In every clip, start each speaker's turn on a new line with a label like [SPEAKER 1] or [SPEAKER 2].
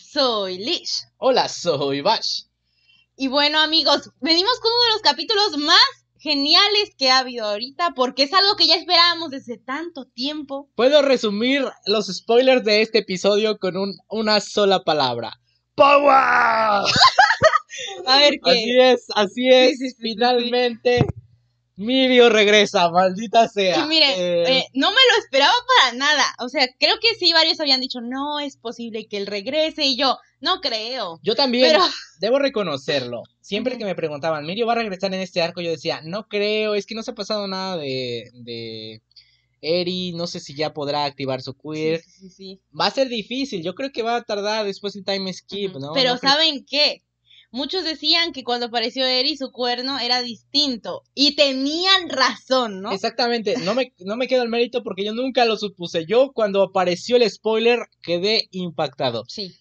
[SPEAKER 1] soy Lish.
[SPEAKER 2] Hola, soy Bash.
[SPEAKER 1] Y bueno, amigos, venimos con uno de los capítulos más geniales que ha habido ahorita, porque es algo que ya esperábamos desde tanto tiempo.
[SPEAKER 2] Puedo resumir los spoilers de este episodio con una sola palabra. ¡Power!
[SPEAKER 1] A ver
[SPEAKER 2] qué. Así es, así es. finalmente Mirio regresa, maldita sea. Eh, eh,
[SPEAKER 1] no me lo esperaba para nada. O sea, creo que sí, varios habían dicho, no es posible que él regrese. Y yo, no creo. Yo también,
[SPEAKER 2] debo reconocerlo. Siempre que me preguntaban, Mirio va a regresar en este arco, yo decía, no creo, es que no se ha pasado nada de, de... Eri, no sé si ya podrá activar su queer. Sí,
[SPEAKER 1] sí, sí, va a
[SPEAKER 2] ser difícil, yo creo que va a tardar después el time skip, ¿no? Pero ¿saben
[SPEAKER 1] qué? Muchos decían que cuando apareció Eri su cuerno era distinto y tenían razón, ¿no?
[SPEAKER 2] Exactamente, no me, no me quedo el mérito porque yo nunca lo supuse. Yo cuando apareció el spoiler quedé impactado. Sí.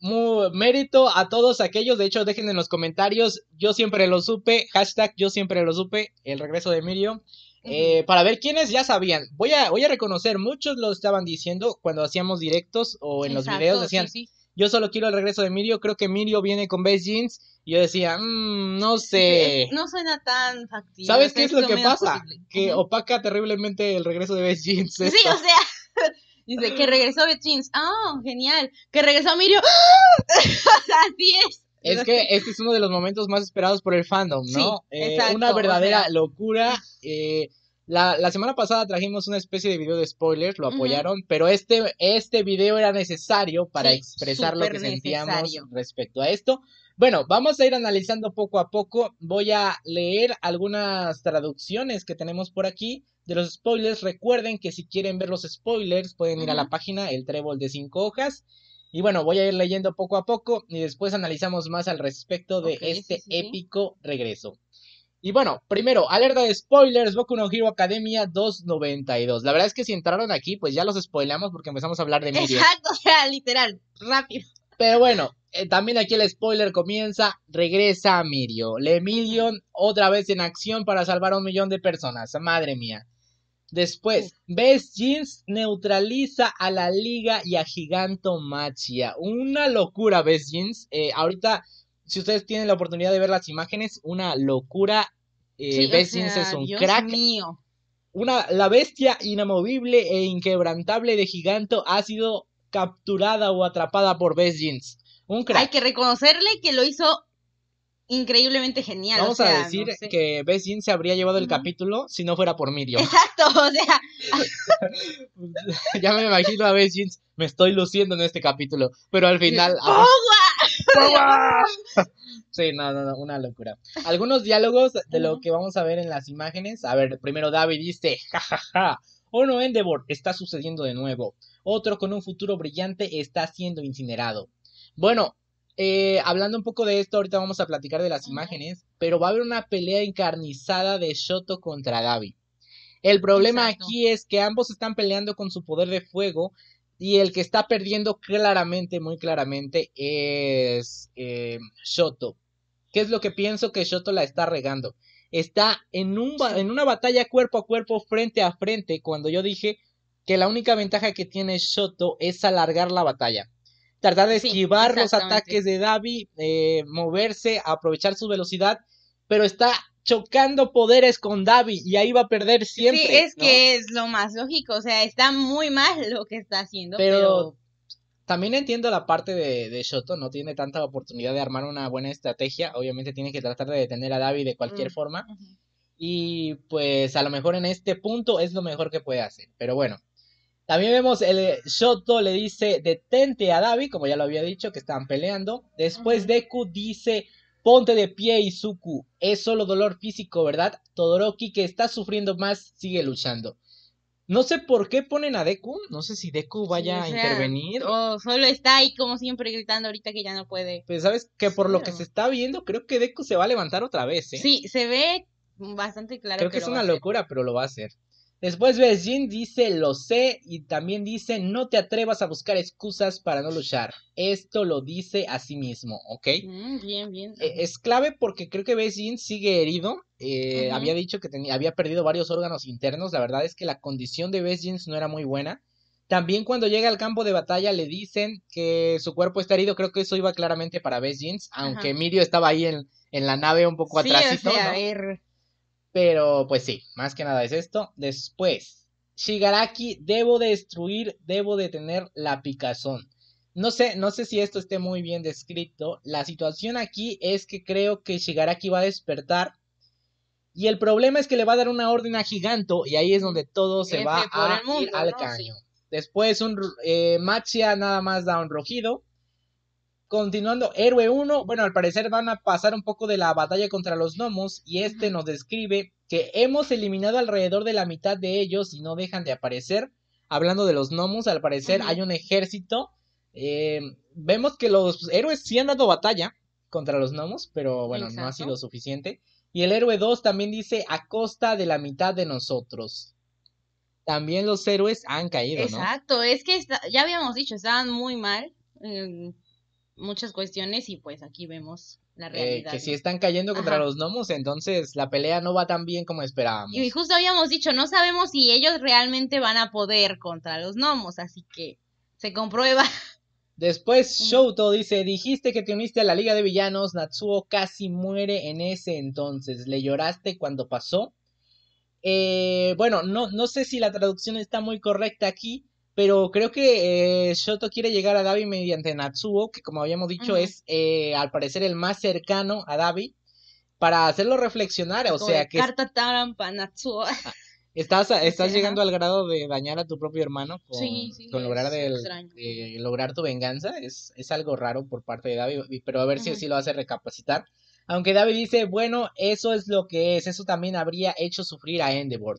[SPEAKER 2] Muy, mérito a todos aquellos, de hecho dejen en los comentarios, yo siempre lo supe, hashtag yo siempre lo supe, el regreso de Mirio. Eh, para ver quiénes ya sabían. Voy a, voy a reconocer, muchos lo estaban diciendo cuando hacíamos directos o en los videos, decían, yo solo quiero el regreso de Mirio. Creo que Mirio viene con Best jeans. Y yo decía, mmm, no sé.
[SPEAKER 1] no suena tan factible. ¿Sabes qué es lo que pasa?
[SPEAKER 2] Que opaca terriblemente el regreso de Best jeans. Sí, o sea.
[SPEAKER 1] Dice que regresó Best Jeans. oh, genial! Que regresó Mirio. Así es.
[SPEAKER 2] Es que este es uno de los momentos más esperados por el fandom, ¿no? Sí, eh, exacto, una verdadera locura. Eh, la, semana pasada trajimos una especie de video de spoilers, lo apoyaron, pero este, este video era necesario para expresar lo que sentíamos respecto a esto. Bueno, vamos a ir analizando poco a poco. Voy a leer algunas traducciones que tenemos por aquí de los spoilers. Recuerden que si quieren ver los spoilers pueden ir a la página El Trébol de Cinco Hojas. Y bueno, voy a ir leyendo poco a poco y después analizamos más al respecto de este épico regreso. Y bueno, primero, alerta de spoilers, Boku no Hero Academia 292. La verdad es que si entraron aquí, pues ya los spoilamos porque empezamos a hablar de Mirio. Exacto, o sea, literal, rápido. Pero bueno, eh, también aquí el spoiler comienza, regresa a Mirio. Le Million otra vez en acción para salvar a un millón de personas, madre mía. Después, Best Jeans neutraliza a la Liga y a Gigantomachia. Una locura, Best Jeans. Eh, ahorita si ustedes tienen la oportunidad de ver las imágenes, una locura. Eh, sí, es un crack. Mío. Una, la bestia inamovible e inquebrantable de Giganto ha sido capturada o atrapada por Jeans... Un crack. Hay que
[SPEAKER 1] reconocerle que lo hizo increíblemente genial. Vamos a decir
[SPEAKER 2] que Bess que se habría llevado el capítulo si no fuera por Mirio. Exacto, o sea. ya me imagino a Jeans... me estoy luciendo en este capítulo, pero al final... ¡Oh, sí, no, no, una locura. Algunos diálogos de lo que vamos a ver en las imágenes. A ver, primero David dice, jajaja. uno Endeavor está sucediendo de nuevo. Otro con un futuro brillante está siendo incinerado. Bueno, eh, hablando un poco de esto, ahorita vamos a platicar de las imágenes, pero va a haber una pelea encarnizada de Shoto contra David El problema aquí es que ambos están peleando con su poder de fuego y el que está perdiendo claramente, muy claramente, es eh, Shoto. ¿Qué es lo que pienso que Shoto la está regando? Está en, un, en una batalla cuerpo a cuerpo, frente a frente, cuando yo dije que la única ventaja que tiene Shoto es alargar la batalla. Tratar de esquivar los ataques de Davi, eh, moverse, aprovechar su velocidad pero está chocando poderes con Davi y ahí va a perder siempre. Sí, es que
[SPEAKER 1] es lo más lógico, o sea, está muy mal lo que está haciendo, pero...
[SPEAKER 2] También entiendo la parte de, Shoto, no tiene tanta oportunidad de armar una buena estrategia, obviamente tiene que tratar de detener a Davi de cualquier mm, forma. Y pues a lo mejor en este punto es lo mejor que puede hacer, pero bueno. También vemos el eh, Shoto le dice detente a Davi, como ya lo había dicho, que estaban peleando. Después Deku dice Ponte de pie, Izuku. Es solo dolor físico, ¿verdad? Todoroki, que está sufriendo más, sigue luchando. No sé por qué ponen a Deku. No sé si Deku vaya a intervenir.
[SPEAKER 1] O solo está ahí como siempre gritando ahorita que ya no puede.
[SPEAKER 2] Pues sabes que por lo que se está viendo, creo que Deku se va a levantar otra vez, ¿eh? Sí,
[SPEAKER 1] se ve bastante claro. Creo que es una
[SPEAKER 2] locura, pero lo va a hacer. Después Beijing dice lo sé y también dice no te atrevas a buscar excusas para no luchar. Esto lo dice a sí mismo, ¿ok? Mm, bien, bien. E-, es clave porque creo que Beijing sigue herido. Eh, había dicho que tenía, había perdido varios órganos internos. La verdad es que la condición de Beijing no era muy buena. También cuando llega al campo de batalla le dicen que su cuerpo está herido. Creo que eso iba claramente para Beijing, aunque Mirio estaba ahí en, la nave un poco sí, pero pues sí, más que nada es esto. Después, Shigaraki, debo destruir, debo detener la picazón. No sé, no sé si esto esté muy bien descrito. La situación aquí es que creo que Shigaraki va a despertar. Y el problema es que le va a dar una orden a Giganto y ahí es donde todo se va a ir al caño. Después un eh, Machia nada más da un rojido Continuando, Héroe 1, bueno, al parecer van a pasar un poco de la batalla contra los gnomos y este nos describe que hemos eliminado alrededor de la mitad de ellos y no dejan de aparecer. Hablando de los gnomos, al parecer hay un ejército. Eh, vemos que los héroes sí han dado batalla contra los gnomos, pero bueno, no ha sido suficiente. Y el héroe 2 también dice a costa de la mitad de nosotros también los héroes han caído, ¿no? Exacto,
[SPEAKER 1] es que ya habíamos dicho, estaban muy mal. Eh, muchas cuestiones y pues aquí vemos la eh, realidad. que si
[SPEAKER 2] están cayendo contra los gnomos, entonces la pelea no va tan bien como esperábamos.
[SPEAKER 1] Y justo habíamos dicho, no sabemos si ellos realmente van a poder contra los gnomos, así que se comprueba.
[SPEAKER 2] Después Shoto dice, dijiste que te uniste a la Liga de Villanos, Natsuo casi muere en ese entonces, ¿le lloraste cuando pasó? Eh, bueno, no, no sé si la traducción está muy correcta aquí, pero creo que eh, Shoto quiere llegar a Davi mediante Natsuo, que como habíamos dicho es eh, al parecer el más cercano a Davi, para hacerlo reflexionar, o sea que... Carta
[SPEAKER 1] trampa, Natsuo. Ah,
[SPEAKER 2] estás, llegando al grado de dañar a tu propio hermano con, lograr, eh, lograr tu venganza. Es, algo raro por parte de David, pero a ver si así lo hace recapacitar. Aunque David dice, bueno, eso es lo que es, eso también habría hecho sufrir a Endeavor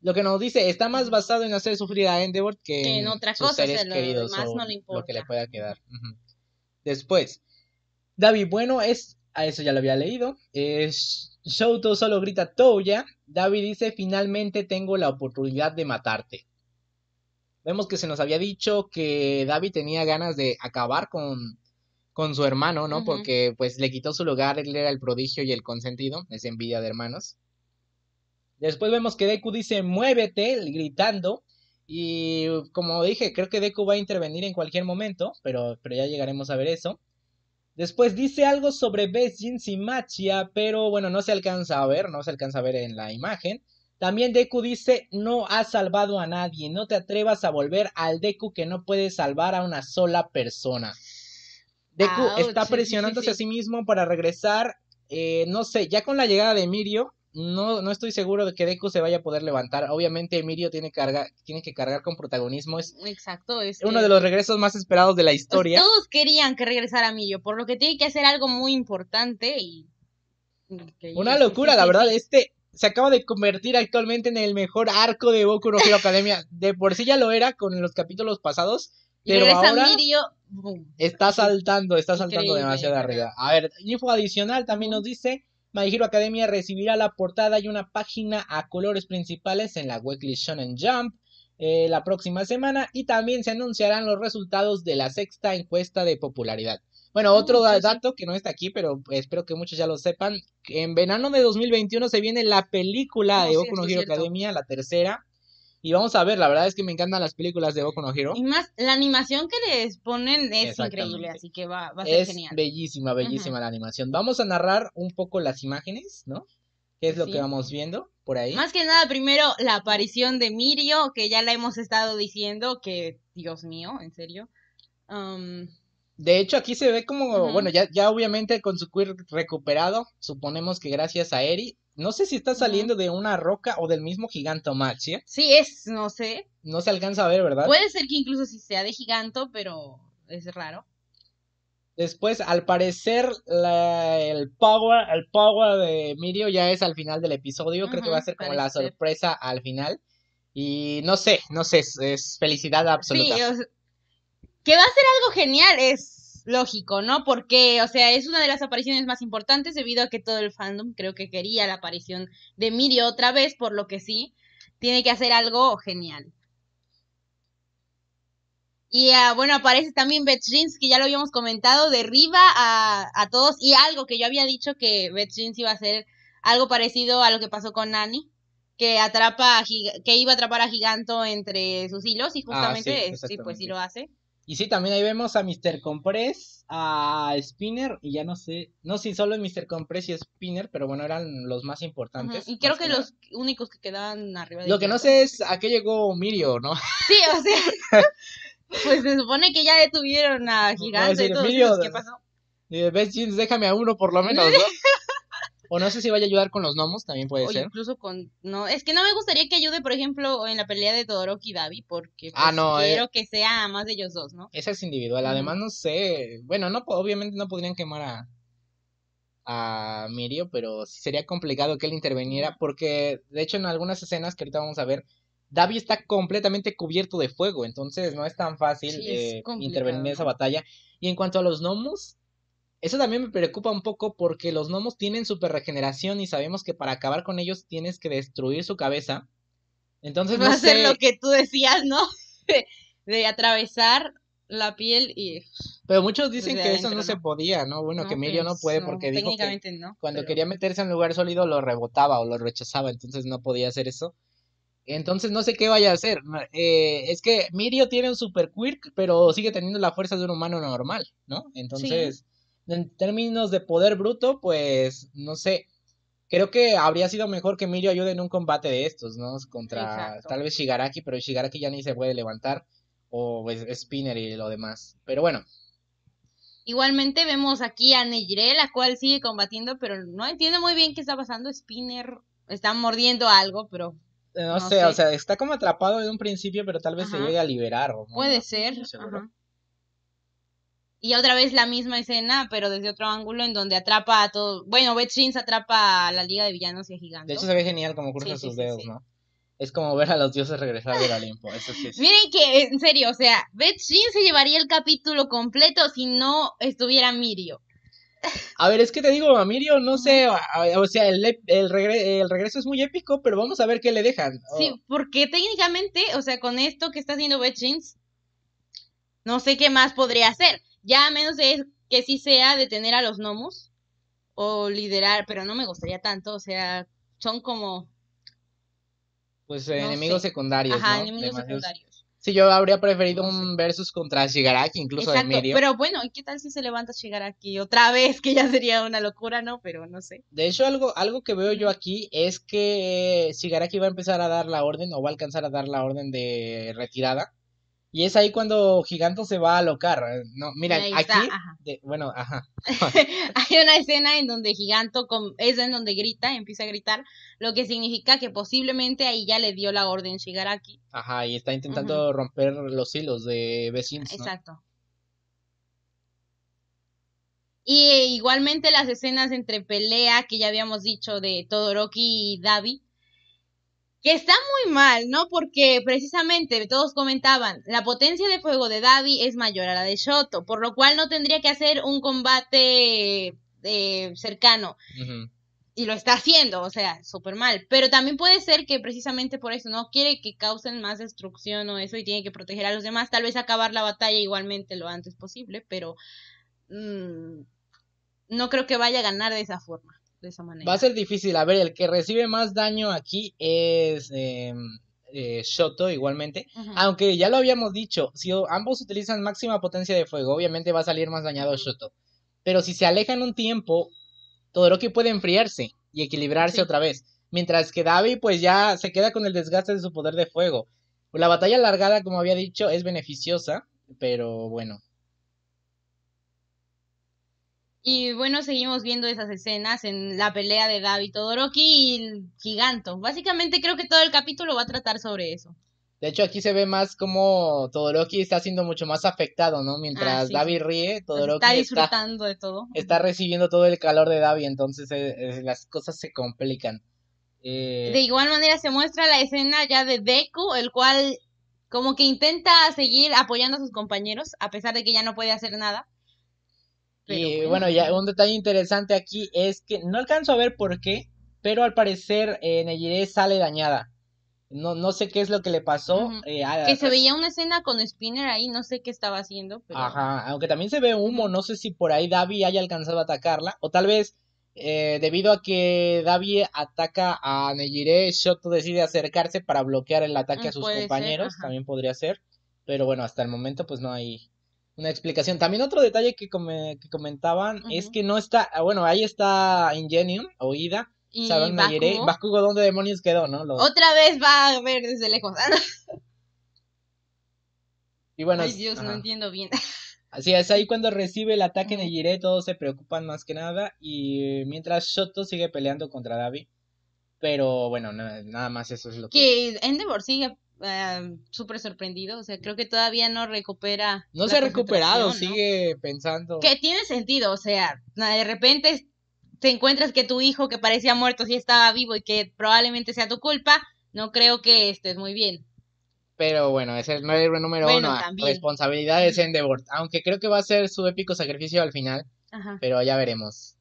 [SPEAKER 2] lo que nos dice está más basado en hacer sufrir a Endeavor que, en, otra sus queridos le que le pueda quedar. Después, David Bueno es, a eso ya lo había leído, es Shoto solo grita Toya. David dice finalmente tengo la oportunidad de matarte. Vemos que se nos había dicho que David tenía ganas de acabar con, con su hermano, ¿no? Porque pues le quitó su lugar, él era el prodigio y el consentido, es envidia de hermanos. Después vemos que Deku dice muévete, gritando. Y como dije, creo que Deku va a intervenir en cualquier momento, pero, pero ya llegaremos a ver eso. Después dice algo sobre Best y Machia, pero bueno, no se alcanza a ver, no se alcanza a ver en la imagen. También Deku dice, no has salvado a nadie, no te atrevas a volver al Deku que no puede salvar a una sola persona. Deku está presionándose a sí mismo para regresar, eh, no sé, ya con la llegada de Mirio, no, no estoy seguro de que Deku se vaya a poder levantar. Obviamente Emilio tiene, carga, tiene que cargar con protagonismo. Es
[SPEAKER 1] Exacto. Es uno de los
[SPEAKER 2] regresos más esperados de la pues, historia. todos
[SPEAKER 1] querían que regresara Mirio. por lo que tiene que hacer algo muy importante y...
[SPEAKER 2] Una locura, la verdad. Este se acaba de convertir actualmente en el mejor arco de Boku no Hero Academia. De por sí ya lo era con los capítulos pasados. Pero ahora está saltando, está saltando demasiado arriba. A ver, info adicional también nos dice My Hero Academia recibirá la portada y una página a colores principales en la Weekly Shonen Jump eh, la próxima semana y también se anunciarán los resultados de la sexta encuesta de popularidad. Bueno, ah, otro dato que no está aquí, pero espero que muchos ya lo sepan. En verano de 2021 se viene la película ah, de Boku Academia, la tercera. Y vamos a ver, la verdad es que me encantan las películas de Goku no Hero. Y
[SPEAKER 1] más, la animación que les ponen es increíble, así que va, va a ser genial. Es
[SPEAKER 2] bellísima, bellísima la animación. Vamos a narrar un poco las imágenes, ¿no? ¿Qué es lo que vamos viendo por ahí?
[SPEAKER 1] Más que nada, primero, la aparición de Mirio, que ya la hemos estado diciendo, que, Dios mío, en serio. Um,
[SPEAKER 2] de hecho, aquí se ve como, bueno, ya, ya obviamente con su queer recuperado, suponemos que gracias a Eri, no sé si está saliendo de una roca o del mismo gigantomaxia.
[SPEAKER 1] Sí, es, no sé.
[SPEAKER 2] No se alcanza a ver, ¿verdad?
[SPEAKER 1] Puede ser que incluso si sea de giganto, pero es raro.
[SPEAKER 2] Después, al parecer, el power, el power de Mirio ya es al final del episodio. Creo que va a ser como la sorpresa al final. Y no sé, no sé, es, felicidad absoluta. Sí,
[SPEAKER 1] que va a ser algo genial, es lógico, ¿no? Porque, o sea, es una de las apariciones más importantes debido a que todo el fandom creo que quería la aparición de Mirio otra vez, por lo que sí, tiene que hacer algo genial. Y ah, bueno, aparece también Betrins, que ya lo habíamos comentado, derriba a, a todos. Y algo que yo había dicho que Betrins iba a hacer algo parecido a lo que pasó con Nani, que atrapa que iba a atrapar a Giganto entre sus hilos, y ah, justamente, sí, pues sí lo hace.
[SPEAKER 2] Y sí, también ahí vemos a Mr. Compress, a Spinner, y ya no sé, no sé si solo Mr. Compress y Spinner, pero bueno, eran los más importantes. y
[SPEAKER 1] creo que, los únicos que quedaban arriba de Lo que no sé
[SPEAKER 2] es a qué llegó Mirio, ¿no?
[SPEAKER 1] Sí, o sea, pues se supone que ya detuvieron a pues Gigante y todo. ¿Qué pasó?
[SPEAKER 2] Jeans eh, déjame a uno por lo menos, ¿no? O no sé si vaya a ayudar con los gnomos, también puede ser.
[SPEAKER 1] incluso con. No, es que no me gustaría que ayude, por ejemplo, en la pelea de Todoroki y Davi, porque ah, pues, no, eh. quiero que sea más de ellos dos, ¿no?
[SPEAKER 2] Esa es individual. Además, no sé. Bueno, no obviamente no podrían quemar a. A Mirio, pero sería complicado que él interveniera, porque de hecho, en algunas escenas que ahorita vamos a ver, Davi está completamente cubierto de fuego, entonces no es tan fácil eh, intervenir en esa batalla. Y en cuanto a los gnomos, eso también me preocupa un poco porque los gnomos tienen super regeneración y sabemos que para acabar con ellos tienes que destruir su cabeza. Entonces no va lo que
[SPEAKER 1] tú decías, ¿no? de, atravesar la piel y
[SPEAKER 2] pero muchos dicen que eso no, se podía no bueno que Mirio pues, no puede porque dijo que cuando quería meterse en un lugar sólido lo rebotaba o lo rechazaba entonces no podía hacer eso entonces no sé qué vaya a hacer eh, es que Mirio tiene un super quirk pero sigue teniendo la fuerza de un humano normal no entonces en términos de poder bruto, pues no sé. Creo que habría sido mejor que Mirio ayude en un combate de estos, ¿no? Contra tal vez Shigaraki, pero Shigaraki ya ni se puede levantar. O Spinner y lo demás. Pero bueno,
[SPEAKER 1] Igualmente vemos aquí a Neyre, la cual sigue combatiendo, pero no entiende muy bien qué está pasando. Spinner está mordiendo algo, pero.
[SPEAKER 2] Eh, no, sé, o sea, está como atrapado en un principio, pero tal vez se llegue a liberar. ¿no? Puede
[SPEAKER 1] ser y otra vez la misma escena, pero desde otro ángulo en donde atrapa a todo. Bueno, Beth Shins atrapa a la Liga de Villanos y a Gigantes. De hecho, se
[SPEAKER 2] ve genial como cruzan sus dedos, ¿no? Es como ver a los dioses regresar del Olimpo.
[SPEAKER 1] Miren que, en serio, o sea, Beth Shins se llevaría el capítulo completo si no estuviera Mirio.
[SPEAKER 2] A ver, es que te digo, a Mirio, no sé, o sea, el, regreso es muy épico, pero vamos a ver qué le dejan.
[SPEAKER 1] Sí, porque técnicamente, o sea, con esto que está haciendo Beth Shins, no sé qué más podría hacer. Ya menos de que sí sea detener a los gnomos o liderar, pero no me gustaría tanto, o sea, son como...
[SPEAKER 2] Pues enemigos secundarios. Ajá, enemigos secundarios. Sí, yo habría preferido un versus contra Shigaraki, incluso en medio. Pero
[SPEAKER 1] bueno, ¿y qué tal si se levanta Shigaraki otra vez? Que ya sería una locura, ¿no? Pero no sé.
[SPEAKER 2] De hecho, algo, algo que veo yo aquí es que Shigaraki va a empezar a dar la orden o va a alcanzar a dar la orden de retirada y es ahí cuando Giganto se va a alocar. Eh, no, mira, aquí, bueno, ajá.
[SPEAKER 1] Hay una escena en donde Giganto esa es en donde grita, empieza a gritar, lo que significa que posiblemente ahí ya le dio la orden Shigaraki.
[SPEAKER 2] Ajá, y está intentando romper los hilos de vecinos. Exacto.
[SPEAKER 1] Y igualmente las escenas entre pelea que ya habíamos dicho de Todoroki y Davi que está muy mal, ¿no? Porque precisamente todos comentaban, la potencia de fuego de Davi es mayor a la de Shoto, por lo cual no tendría que hacer un combate eh, cercano. Y lo está haciendo, o sea, súper mal. Pero también puede ser que precisamente por eso no quiere que causen más destrucción o eso y tiene que proteger a los demás. Tal vez acabar la batalla igualmente lo antes posible, pero mm, no creo que vaya a ganar de esa forma. Va
[SPEAKER 2] a ser difícil. A ver, el que recibe más daño aquí es em, eh, Shoto igualmente. Aunque ya lo habíamos dicho, si ambos utilizan máxima potencia de fuego, obviamente va a salir más dañado Shoto. Pero si se alejan un tiempo, Todoroki puede enfriarse y equilibrarse otra vez. Mientras que Davi pues ya se queda con el desgaste de su poder de fuego. La batalla alargada, como había dicho, es beneficiosa, pero bueno,
[SPEAKER 1] y bueno, seguimos viendo esas escenas en la pelea de David Todoroki y Giganto. Básicamente creo que todo el capítulo va a tratar sobre eso.
[SPEAKER 2] De hecho, aquí se ve más como Todoroki está siendo mucho más afectado, ¿no? Mientras ah, ríe, Todoroki está disfrutando de todo. Está recibiendo todo el calor de Davi, entonces eh, eh, las cosas se complican. Eh, de
[SPEAKER 1] igual manera se muestra la escena ya de Deku, el cual como que intenta seguir apoyando a sus compañeros, a pesar de que ya no puede hacer nada
[SPEAKER 2] y bueno. ya un detalle interesante aquí es que no alcanzo a ver por qué, pero al parecer eh, Neyire sale dañada. No, no sé qué es lo que le pasó. Eh, que se veía
[SPEAKER 1] una escena con Spinner ahí, no sé qué estaba haciendo.
[SPEAKER 2] Ajá, aunque también se ve humo, no sé si por ahí Davi haya alcanzado a atacarla. O tal vez, eh, debido a que Davi ataca a Nejire, Shoto decide acercarse para bloquear el ataque mm, a sus compañeros. también podría ser. Pero bueno, hasta el momento pues no hay, una explicación. También otro detalle que, que comentaban es que no está, ah, bueno, ahí está Ingenium, oída. Y Salón Bakugo. Bakugo, ¿dónde demonios quedó, no?
[SPEAKER 1] Otra vez va a ver desde lejos.
[SPEAKER 2] y bueno, Ay, Dios, no entiendo bien. Así es, ahí cuando recibe el ataque en de todos se preocupan más que nada. Y mientras Shoto sigue peleando contra Davi. Pero bueno, nada más eso es lo que.
[SPEAKER 1] Que Endeavor sigue Em, súper sorprendido. O sea, creo que todavía no recupera. No se ha recuperado,
[SPEAKER 2] sigue pensando. Que
[SPEAKER 1] tiene sentido, o sea, de repente te encuentras que tu hijo que parecía muerto sí estaba vivo y que probablemente sea tu culpa. No creo que estés muy bien.
[SPEAKER 2] Pero bueno, ese es el número uno. Ah, responsabilidades Responsabilidad de Sendebord. Aunque creo que va a ser su épico sacrificio al final. Pero ya veremos.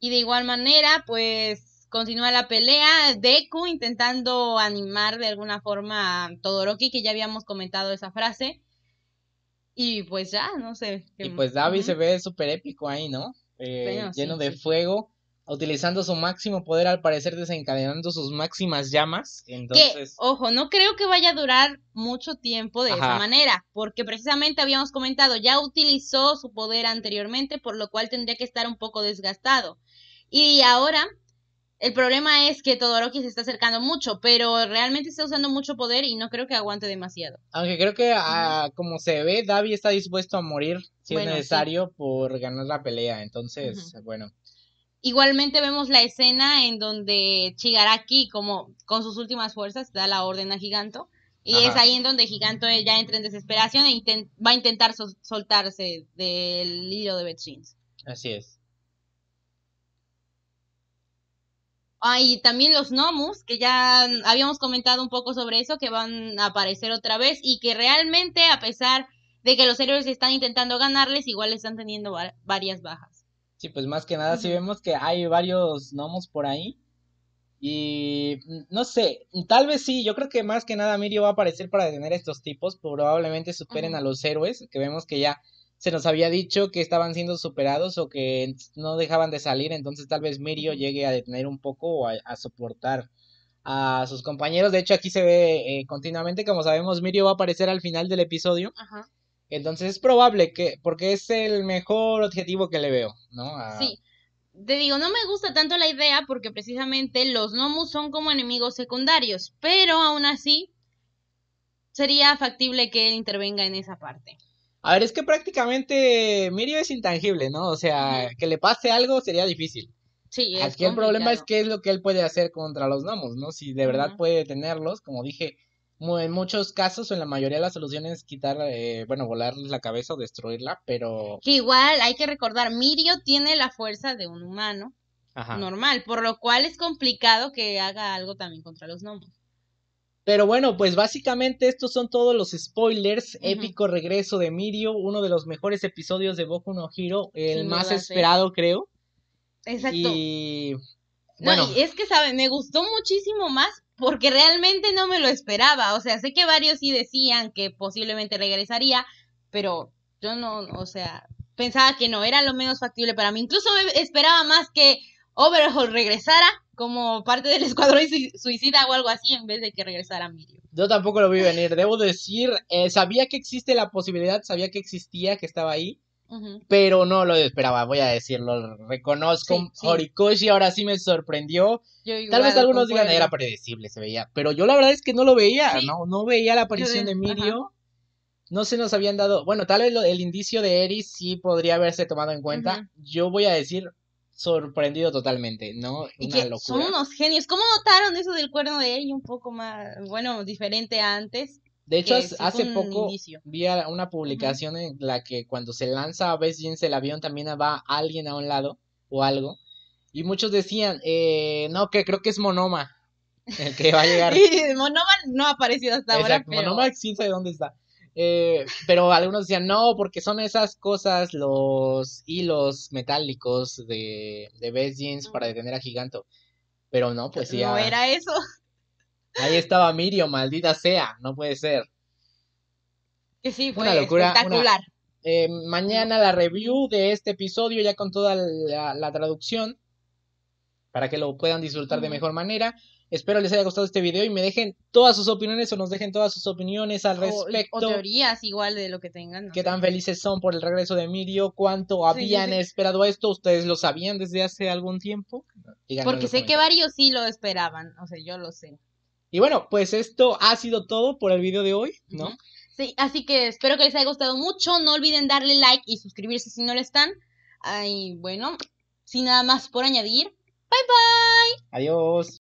[SPEAKER 1] Y de igual manera, pues Continúa la pelea, Deku intentando animar de alguna forma a Todoroki, que ya habíamos comentado esa frase. Y pues ya, no sé. Y pues Davi se
[SPEAKER 2] ve súper épico ahí, ¿no? Eh, lleno de fuego, utilizando su máximo poder, al parecer desencadenando sus máximas llamas. Entonces... Que,
[SPEAKER 1] ojo, no creo que vaya a durar mucho tiempo de esa manera, porque precisamente habíamos comentado, ya utilizó su poder anteriormente, por lo cual tendría que estar un poco desgastado. Y ahora el problema es que Todoroki se está acercando mucho, pero realmente está usando mucho poder y no creo que aguante demasiado.
[SPEAKER 2] Aunque creo que ah, como se ve, Davi está dispuesto a morir si es necesario por ganar la pelea. Entonces, bueno.
[SPEAKER 1] Igualmente vemos la escena en donde Chigaraki, como con sus últimas fuerzas, da la orden a Giganto. Y es ahí en donde Giganto ya entra en desesperación e va a intentar soltarse del hilo de Betchins. Así es. Ah, y también los Nomus, que ya habíamos comentado un poco sobre eso, que van a aparecer otra vez y que realmente, a pesar de que los héroes están intentando ganarles, igual están teniendo varias bajas.
[SPEAKER 2] Sí, pues más que nada, si vemos que hay varios Nomus por ahí. Y no sé, tal vez sí, yo creo que más que nada Mirio va a aparecer para detener estos tipos, probablemente superen a los héroes, que vemos que ya se nos había dicho que estaban siendo superados o que no dejaban de salir, entonces tal vez Mirio llegue a detener un poco o a, soportar a sus compañeros. De hecho, aquí se ve eh, continuamente, como sabemos, Mirio va a aparecer al final del episodio. Entonces es probable que, porque es el mejor objetivo que le veo, ¿no? Sí.
[SPEAKER 1] Te digo, no me gusta tanto la idea porque precisamente los Nomus son como enemigos secundarios, pero aún así sería factible que él intervenga en esa parte.
[SPEAKER 2] A ver, es que prácticamente Mirio es intangible, ¿no? O sea, que le pase algo sería difícil.
[SPEAKER 1] Sí, es Aquí el problema es
[SPEAKER 2] qué es lo que él puede hacer contra los gnomos, ¿no? Si de verdad puede detenerlos, como dije, en muchos casos, o en la mayoría de las soluciones es quitar, eh, bueno, volarles la cabeza o destruirla, pero...
[SPEAKER 1] Que igual hay que recordar, Mirio tiene la fuerza de un humano normal, por lo cual es complicado que haga algo también contra los gnomos.
[SPEAKER 2] Pero bueno, pues básicamente estos son todos los spoilers. Épico regreso de Mirio, uno de los mejores episodios de Boku no Hiro, el más esperado, creo. Exacto. Y...
[SPEAKER 1] Bueno. y es que, ¿saben? Me gustó muchísimo más porque realmente no me lo esperaba. O sea, sé que varios sí decían que posiblemente regresaría, pero yo no, o sea, pensaba que no, era lo menos factible para mí. Incluso esperaba más que Overhaul regresara como parte del escuadrón suicida o algo así en vez de que regresara Mirio.
[SPEAKER 2] Yo tampoco lo vi venir, debo decir, eh, sabía que existe la posibilidad, sabía que existía, que estaba ahí, pero no lo esperaba, voy a decirlo, reconozco, Horikoshi ahora sí me sorprendió.
[SPEAKER 1] Tal vez algunos digan era
[SPEAKER 2] predecible, se veía, pero yo la verdad es que no lo veía, no, veía la aparición de Mirio. no se nos habían dado, bueno, tal vez el indicio de Eris sí podría haberse tomado en cuenta. Yo voy a decir, sorprendido totalmente, ¿no? Y Una Son unos
[SPEAKER 1] genios. ¿Cómo notaron eso del cuerno de él un poco más, bueno, diferente a antes? De hecho, hace poco
[SPEAKER 2] vi una publicación en la que cuando se lanza a veces el avión también va alguien a un lado o algo. Y muchos decían, eh, no, que creo que es Monoma el que va a llegar.
[SPEAKER 1] Monoma no ha aparecido hasta ahora. Monoma
[SPEAKER 2] sí sabe dónde está. Eh, pero algunos decían, no, porque son esas cosas, los hilos metálicos de, de Best Jeans para detener a Giganto. Pero no, pues ya. No ah. era eso. Ahí estaba Mirio, maldita sea, no puede ser.
[SPEAKER 1] Que sí, fue una locura, espectacular.
[SPEAKER 2] Eh, mañana la review de este episodio, ya con toda la traducción, para que lo puedan disfrutar de mejor manera. Espero les haya gustado este video y me dejen todas sus opiniones o nos dejen todas sus opiniones al respecto. O, teorías
[SPEAKER 1] igual de lo que tengan. ¿Qué
[SPEAKER 2] tan felices son por el regreso de Mirio? ¿Cuánto habían esperado esto? ¿Ustedes lo sabían desde hace algún tiempo? Porque sé que
[SPEAKER 1] varios sí lo esperaban, o sea, yo lo sé.
[SPEAKER 2] Y bueno, pues esto ha sido todo por el video de hoy, ¿no?
[SPEAKER 1] Sí, así que espero que les haya gustado mucho. No olviden darle like y suscribirse si no lo están. Ay, bueno, sin nada más por añadir, bye
[SPEAKER 2] bye. Adiós.